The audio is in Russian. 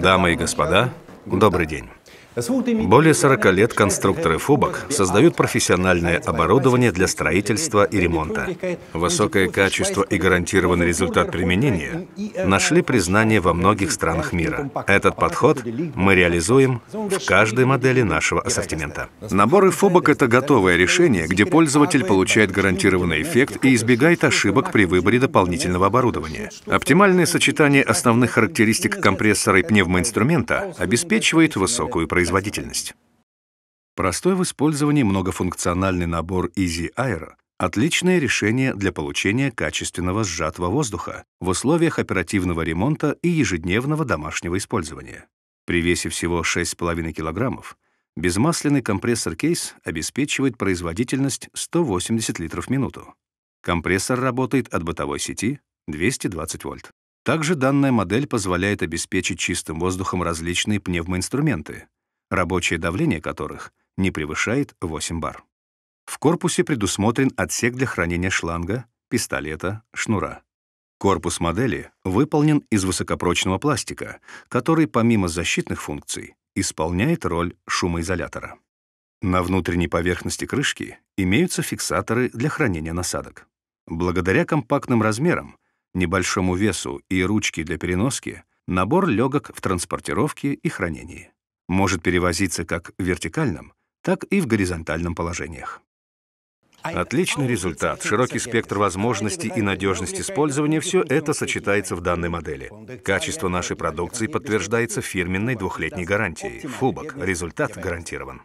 Дамы и господа, добрый день. Более 40 лет конструкторы Фобок создают профессиональное оборудование для строительства и ремонта. Высокое качество и гарантированный результат применения нашли признание во многих странах мира. Этот подход мы реализуем в каждой модели нашего ассортимента. Наборы Фобок это готовое решение, где пользователь получает гарантированный эффект и избегает ошибок при выборе дополнительного оборудования. Оптимальное сочетание основных характеристик компрессора и пневмоинструмента обеспечивает высокую производительность производительность. Простой в использовании многофункциональный набор Easy Air — отличное решение для получения качественного сжатого воздуха в условиях оперативного ремонта и ежедневного домашнего использования. При весе всего 6,5 кг безмасляный компрессор-кейс обеспечивает производительность 180 литров в минуту. Компрессор работает от бытовой сети 220 вольт. Также данная модель позволяет обеспечить чистым воздухом различные пневмоинструменты — рабочее давление которых не превышает 8 бар. В корпусе предусмотрен отсек для хранения шланга, пистолета, шнура. Корпус модели выполнен из высокопрочного пластика, который помимо защитных функций исполняет роль шумоизолятора. На внутренней поверхности крышки имеются фиксаторы для хранения насадок. Благодаря компактным размерам, небольшому весу и ручке для переноски набор легок в транспортировке и хранении может перевозиться как в вертикальном, так и в горизонтальном положениях. Отличный результат, широкий спектр возможностей и надежность использования – все это сочетается в данной модели. Качество нашей продукции подтверждается фирменной двухлетней гарантией. Фубок. Результат гарантирован.